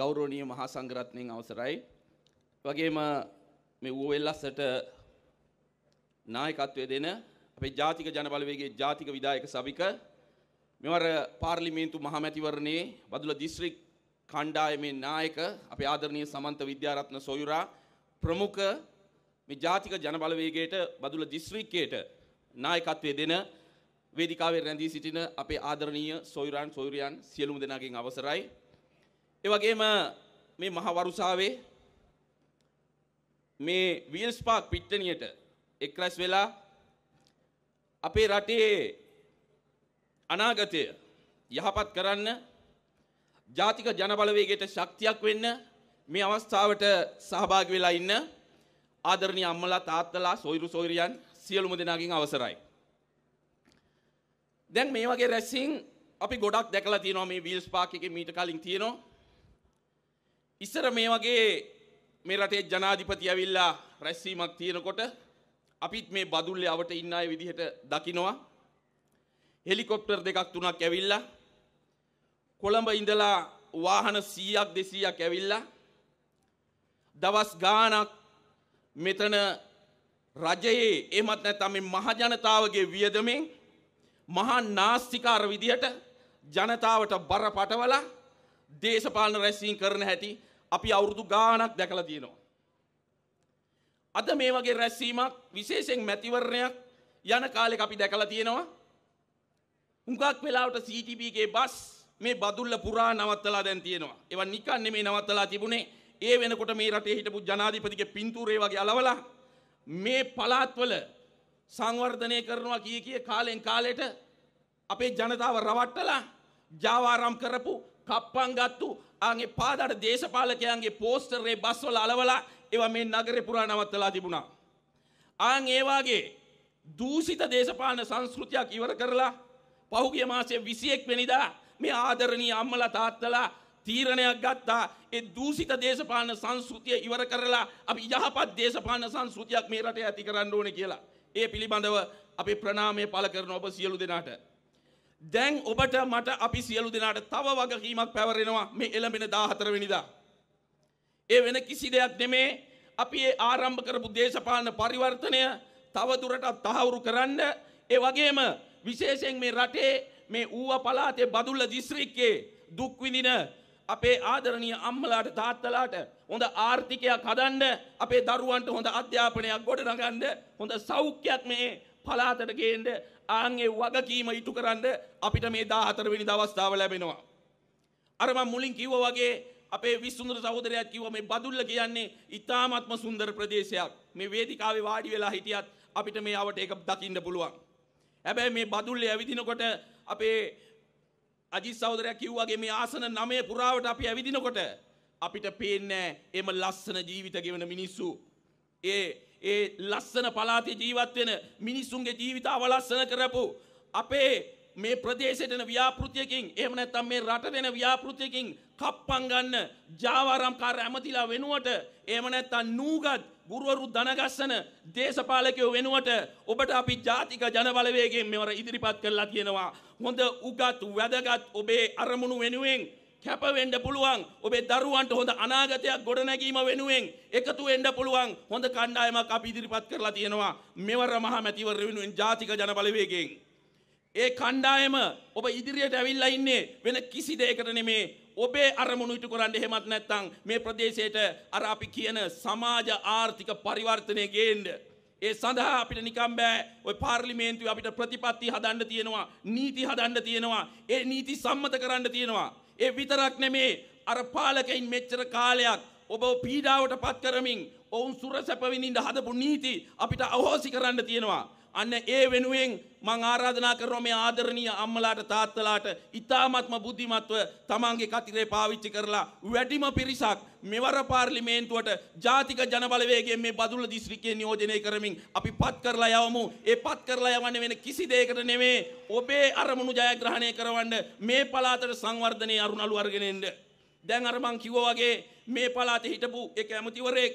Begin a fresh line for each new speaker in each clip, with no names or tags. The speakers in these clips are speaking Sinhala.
ගෞරෝණය මහා සංගරත්නයෙන් අවසරයි. වගේම මේ වූවෙල්ලස්සට නායකත්වය දෙන අපේ ජාතික ජනබලවේගේ ජාතික විදායක සභික මෙවර පාර්ලිමේන්තු මහමැතිවරණයේ බදුල දිස්ත්‍රික් කණ්ඩායමේ නායක අපේ ආදරණීය සමන්ත විද්‍යාරත්න සොයුරා ප්‍රමුඛ මේ ජාතික ජනබලවේගයට බදුල දිස්ත්‍රික්කයට නායකත්වය දෙන වේදිකාවේ රැඳී සිටින අපේ ආදරණීය සොයුරාන් සොයුරියන් සියලුම දෙනාගෙන් අවසරයි ඒ වගේම මේ මහ වරුසාවේ මේ වීල්ස් පාක් පිට්ටනියට එක්රැස් වෙලා අපේ රටේ අනාගතය යහපත් කරන්න ජාතික ජනබලවේගයට ශක්තියක් වෙන්න මේ අවස්ථාවට සහභාගි වෙලා ඉන්න ආදරණීය අම්මලා තාත්තලා සොයුරු සොයුරියන් සියලුම දෙනාගෙන් අවසරයි. දැන් මේ වගේ රැස්සින් අපි ගොඩක් දැකලා තියෙනවා මේ වීල්ස් පාක් එකේ මීට කලින් තියෙනවා ඉස්සර මේ වගේ මේ රටේ ජනාධිපති ඇවිල්ලා රැස්වීමක් තියෙනකොට අපිත් මේ බදුල්ලේ අවට ඉන්න අය විදිහට දකිනවා. හෙලිකොප්ටර් දෙකක් තුනක් ඇවිල්ලා කොළඹ ඉඳලා වාහන 100ක් 200ක් ඇවිල්ලා දවස් ගාණක් මෙතන රජයේ එහෙමත් නැත්නම් මේ මහ ජනතාවගේ වියදමෙන් මහා නාස්තිකාර විදියට ජනතාවට බරපතවලා දේශපාලන රැස්වීම් කරන හැටි අපි අවුරුදු ගාණක් දැකලා තියෙනවා. අද මේ වගේ රැස්වීමක් විශේෂයෙන් මැතිවරණයක් යන කාලෙක අපි දැකලා තියෙනවා. හුඟක් වෙලාවට CTB ගේ බස් මේ බදුල්ල පුරා නවත්තලා දැන් තියෙනවා. ඒවා නිකන් නෙමෙයි නවත්තලා තිබුණේ. ඒ වෙනකොට මේ රටේ හිටපු ජනාධිපතිගේ පින්තූරේ වගේ අලවලා මේ පළාත්වල සංවර්ධනය කරනවා කිය කිය කාලෙන් කාලෙට අපේ ජනතාව රවට්ටලා ජාවාරම් කරපු කප්පන් ගත්තු ආගේ පාදට දේශපාලකයන්ගේ පෝස්ටරේ බස්වල අලවලා ඒවා මේ නගරේ පුරා නවත්තලා තිබුණා. ආන් ඒ වාගේ දූෂිත දේශපාලන සංස්කෘතියක් ඉවර කරලා පහුගිය මාසයේ 21 වෙනිදා මේ ආදරණීය අම්මලා තාත්තලා තීරණයක් ගත්තා ඒ දූෂිත දේශපාලන සංස්කෘතිය ඉවර කරලා අපි යහපත් දේශපාලන සංස්කෘතියක් මේ රටේ ඇති කරන්න ඕනේ කියලා. ඒ පිළිබඳව අපේ ප්‍රණාමය පළ කරන ඔබ සියලු දෙනාට දැන් ඔබට මට අපි සියලු දෙනාට තව වගකීමක් පැවරෙනවා මේ එළඹෙන 14 වෙනිදා. ඒ වෙන කිසි දෙයක් නෙමේ අපි ඒ ආරම්භ කරපු දේශපාලන පරිවර්තනය තව දුරටත් තහවුරු කරන්න ඒ වගේම විශේෂයෙන් මේ රටේ මේ ඌව පළාතේ බදුල්ල දිස්ත්‍රික්කයේ දුක් විඳින අපේ ආදරණීය අම්මලාට තාත්තලාට හොඳ ආර්ථිකයක් හදන්න අපේ දරුවන්ට හොඳ අධ්‍යාපනයක් ගොඩනගන්න හොඳ සෞඛ්‍යයක් මේ පලාතට ගේන්ඩ ආන්ගේ වගකීම ඉටු කරන්න අපිට මේ දාහතරවෙනි දවස්ථාව ලැබෙනවා. අරම මුලින් කිව්ව වගේ අපේ විස්සුන්දර සහෝදරයක් කිව්ව මේ බදුල්ල කියන්නේ ඉතාමත්ම සුන්දර ප්‍රදේශයක් මේ වේදිකාවේ වාඩි වෙලා හිටියත් අපිට මේ අවට ඒක දකින්න පුළුවන්. හැබැයි මේ බදුල්ලේ ඇවිදිනකොට අපේ අජිත් සහෝදරයා කිව්වාගේ මේ ආසන 9 පුරාවට අපි ඇවිදිනකොට අපිට පේන්නේ එම ලස්සන ජීවිත ගෙවන මිනිස්සු. ඒ ඒ ලස්සන පලාතේ ජීවත් වෙන මිනිසුන්ගේ ජීවිත අවලස්සන කරපු අපේ මේ ප්‍රදේශයට එන ව්‍යාපෘතියකින් එහෙම නැත්නම් මේ රටට එන ව්‍යාපෘතියකින් කප්පම් ගන්න ජාවාරම්කාර ඇමතිලා වෙනුවට එහෙම නැත්නම් නූගත් ගුරුවරු දනගස්සන දේශපාලකයෝ වෙනුවට ඔබට අපි ජාතික ජනබලවේගයෙන් මෙවර ඉදිරිපත් කරලා තියෙනවා හොඳ උගත් වැදගත් ඔබේ අරමුණු වෙනුවෙන් කැපවෙන්න පුළුවන් ඔබේ දරුවන්ට හොඳ අනාගතයක් ගොඩනැගීම වෙනුවෙන් එකතු වෙන්න පුළුවන් හොඳ කණ්ඩායමක් අපි ඉදිරිපත් කරලා තියෙනවා මෙවර මහා මැතිවර වෙනුවෙන් ජාතික ජනබලවේගයෙන් ඒ කණ්ඩායම ඔබ ඉදිරියට ඇවිල්ලා ඉන්නේ වෙන කිසි දෙයකට නෙමේ ඔබේ අරමුණු ඉටු කරන්න එහෙමත් නැත්නම් මේ ප්‍රදේශයට අර අපි කියන සමාජ ආර්ථික පරිවර්තනය ගේන්න ඒ සඳහා අපිට නිකම් බෑ ඔය පාර්ලිමේන්තුවේ අපිට ප්‍රතිපත්ති හදන්න තියෙනවා නීති හදන්න තියෙනවා ඒ නීති සම්මත කරන්න තියෙනවා ඒ විතරක් නෙමේ අර පාලකයින් මෙච්චර කාලයක් ඔබ පීඩාවට පත් කරමින් ඔවුන් සුර සැපවිඳින්න හදපු නීති අපිට අහෝසි කරන්න තියෙනවා. අන්න ඒ වෙනුවෙන් මං ආරාධනා කරනවා මේ ආදරණීය අම්මලාට තාත්තලාට ඉතාමත්ම බුද්ධිමත්ව තමන්ගේ කතිරේ පාවිච්චි කරලා වැඩිම පිරිසක් මෙවර පාර්ලිමේන්තුවට ජාතික ජනබලවේගයෙන් මේ බදුල්ල දිස්ත්‍රික්කයේ නියෝජනය කරමින් අපි පත් කරලා යවමු. ඒ පත් කරලා යවන්නේ වෙන කිසි දෙයකට නෙමෙයි. ඔබේ අරමුණු ජයග්‍රහණය කරවන්න මේ පළාතට සංවර්ධනයේ අරුණලු අරගෙන එන්න. දැන් අර මං කිව්වා වගේ මේ පළාතේ හිටපු ඒ කැමතිවරයෙක්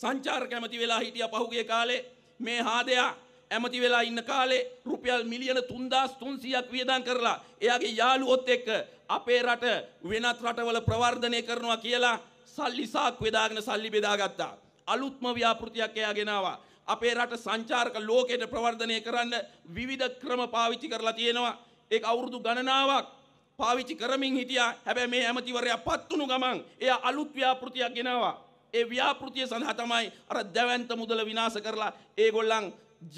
සංචාරක කැමති වෙලා හිටියා පහුගිය කාලේ මේ හාදයා ඇමති වෙලා ඉන්න කාලේ රුපියල් මිලියන 3300ක් වියදම් කරලා එයාගේ යාළුවොත් එක්ක අපේ රට වෙනත් රටවල ප්‍රවර්ධනය කරනවා කියලා සල්ලි සාක් වේදාගෙන සල්ලි බෙදාගත්තා. අලුත්ම ව්‍යාපෘතියක් එයා ගෙනාවා. අපේ රට සංචාරක ලෝකයට ප්‍රවර්ධනය කරන්න විවිධ ක්‍රම පාවිච්චි කරලා තියෙනවා. ඒක අවුරුදු ගණනාවක් පාවිච්චි කරමින් හිටියා. හැබැයි මේ ඇමතිවරයා පත් වුණු ගමන් එයා අලුත් ව්‍යාපෘතියක් ගෙනාවා. ඒ ව්‍යාපෘතිය සඳහා තමයි අර දැවැන්ත මුදල විනාශ කරලා ඒගොල්ලන්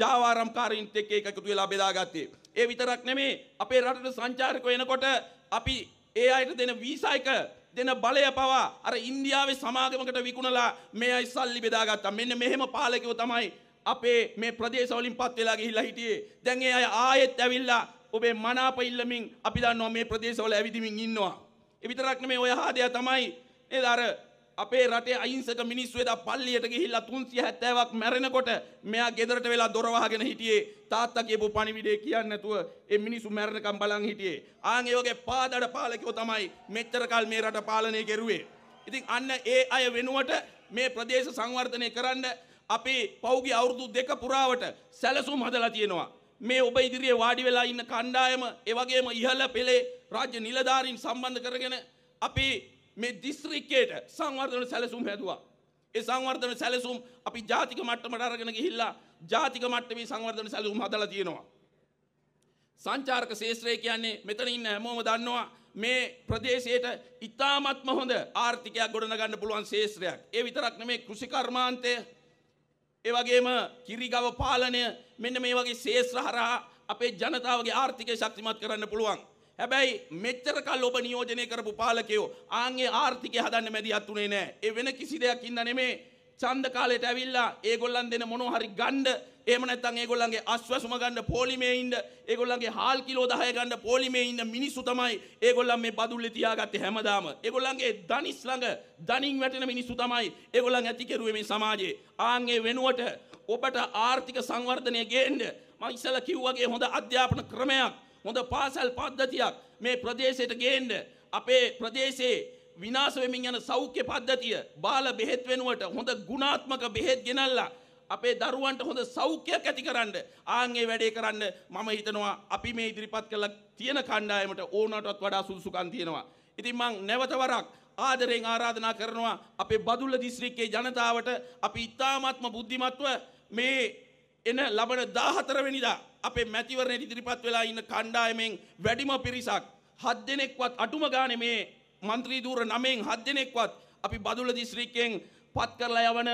ජාවාරම්කාරීන්ත් එක්ක එකතු වෙලා බෙදාගත්තේ. ඒ විතරක් නෙමේ අපේ රටට සංචාරකයෝ එනකොට අපි ඒ අයට දෙන වීසා එක දෙන බලය පවා අර ඉන්දියාවේ සමාගමකට විකුණලා මේ අය සල්ලි බෙදාගත්තා. මෙන්න මෙහෙම පාලකයෝ තමයි අපේ මේ ප්‍රදේශවලින් පත් වෙලා ගිහිල්ලා හිටියේ. දැන් ඒ අය ආයෙත් ඇවිල්ලා ඔබේ මනාප ඉල්ලමින් අපි දන්නවා මේ ප්‍රදේශවල ඇවිදිමින් ඉන්නවා. ඒ විතරක් නෙමේ ඔය හාදයා තමයි නේද අර අපේ රටේ අයිංසක මිනිස්සු එදා පල්ලියට ගිහිල්ලා 370ක් මැරෙනකොට මෙයා ගෙදරට වෙලා දොර වහගෙන හිටියේ තාත්තා කියපු පණිවිඩය කියන්නේ නැතුව ඒ මිනිස්සු මැරෙනකම් බලන් හිටියේ. ආන් ඒ වගේ පාදඩ පාලකයෝ තමයි මෙච්චර කල් මේ රට පාලනය කෙරුවේ. ඉතින් අන්න ඒ අය වෙනුවට මේ ප්‍රදේශ සංවර්ධනය කරන්න අපි පෞගි අවුරුදු දෙක පුරාවට සැලසුම් හදලා තියෙනවා. මේ ඔබ ඉදිරියේ වාඩි වෙලා ඉන්න කණ්ඩායම ඒ වගේම ඉහළ පෙළේ රාජ්‍ය නිලධාරීන් සම්බන්ධ කරගෙන අපි මේ දිස්ත්‍රික්කයට සංවර්ධන සැලසුම් හැදුවා. ඒ සංවර්ධන සැලසුම් අපි ජාතික මට්ටමට අරගෙන ගිහිල්ලා ජාතික මට්ටමේ සංවර්ධන සැලසුම් හදලා තියෙනවා. සංචාරක ශේත්‍රය කියන්නේ මෙතන ඉන්න හැමෝම දන්නවා මේ ප්‍රදේශයට ඉතාමත්ම හොඳ ආර්ථිකයක් ගොඩනගන්න පුළුවන් ශේත්‍රයක්. ඒ විතරක් නෙමේ කෘෂිකර්මාන්තය, ඒ වගේම කිරිගව පාලනය මෙන්න මේ වගේ ශේත්‍ර හරහා අපේ ජනතාවගේ ආර්ථිකය ශක්තිමත් කරන්න පුළුවන්. හැබැයි මෙච්චර කල් ඔබ නියෝජනය කරපු පාලකයෝ ආන්ගේ ආර්ථිකය හදන්න මැදිහත් උනේ නෑ. ඒ වෙන කිසි දෙයක් ඉන්න නෙමේ. ඡන්ද කාලයට ඇවිල්ලා ඒගොල්ලන් දෙන මොනවා හරි ගණ්ඩ එහෙම නැත්නම් ඒගොල්ලන්ගේ අස්වැසුම ගන්න පොලිමේ ඉන්න ඒගොල්ලන්ගේ හාල් කිලෝ 10 ගන්න පොලිමේ ඉන්න මිනිස්සු තමයි ඒගොල්ලන් මේ බදුල්ලේ තියාගත්තේ හැමදාම. ඒගොල්ලන්ගේ ධනිස් ළඟ ධනින් වැටෙන මිනිස්සු තමයි ඒගොල්ලන් ඇති කෙරුවේ මේ සමාජයේ. ආන්ගේ වෙනුවට ඔබට ආර්ථික සංවර්ධනය ගේන්න මම ඉස්සලා කිව්වාගේ හොඳ අධ්‍යාපන ක්‍රමයක් හොඳ පාසල් පද්ධතියක් මේ ප්‍රදේශයට ගේන්න අපේ ප්‍රදේශයේ විනාශ වෙමින් යන සෞඛ්‍ය පද්ධතිය බාල බෙහෙත් වෙනුවට හොඳ ගුණාත්මක බෙහෙත් ගෙනල්ලා අපේ දරුවන්ට හොඳ සෞඛ්‍යයක් ඇතිකරන්න ආන්ගේ වැඩේ කරන්න මම හිතනවා අපි මේ ඉදිරිපත් කළ තියෙන කණ්ඩායමට ඕනටත් වඩා සුදුසුකම් තියෙනවා. ඉතින් මං නැවත වරක් ආදරෙන් ආරාධනා කරනවා අපේ බදුල්ල දිස්ත්‍රික්කයේ ජනතාවට අපි ඉතාමත්ම බුද්ධිමත්ව මේ එන ලබන 14 වෙනිදා අපේ මැතිවරණයට ඉදිරිපත් වෙලා ඉන්න කණ්ඩායමෙන් වැඩිම පිරිසක් 7 දෙනෙක්වත් අටුම ගානේ මේ മന്ത്രി ධූර 9න් 7 දෙනෙක්වත් අපි බදුල්ල දිස්ත්‍රික්කයෙන් පත් කරලා යවන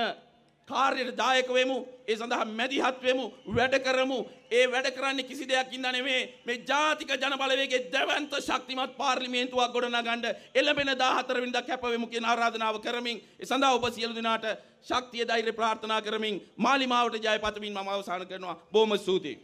කාර්යට දායක වෙමු ඒ සඳහා මැදිහත් වෙමු වැඩ කරමු ඒ වැඩ කරන්නේ කිසි දෙයක් ඉඳ නෙමේ මේ ජාතික ජනබලවේගයේ දැවැන්ත ශක්තිමත් පාර්ලිමේන්තුවක් ගොඩනගන්න එළඹෙන 14 වෙනිදා කැප වෙමු කියන ආරාධනාව කරමින් ඒ සඳහා ඔබ සියලු දෙනාට ශක්තිය ධෛර්ය ප්‍රාර්ථනා කරමින් මාලිමාවට ජය පතමින් මම අවසන් කරනවා බොහොම ස්තුතියි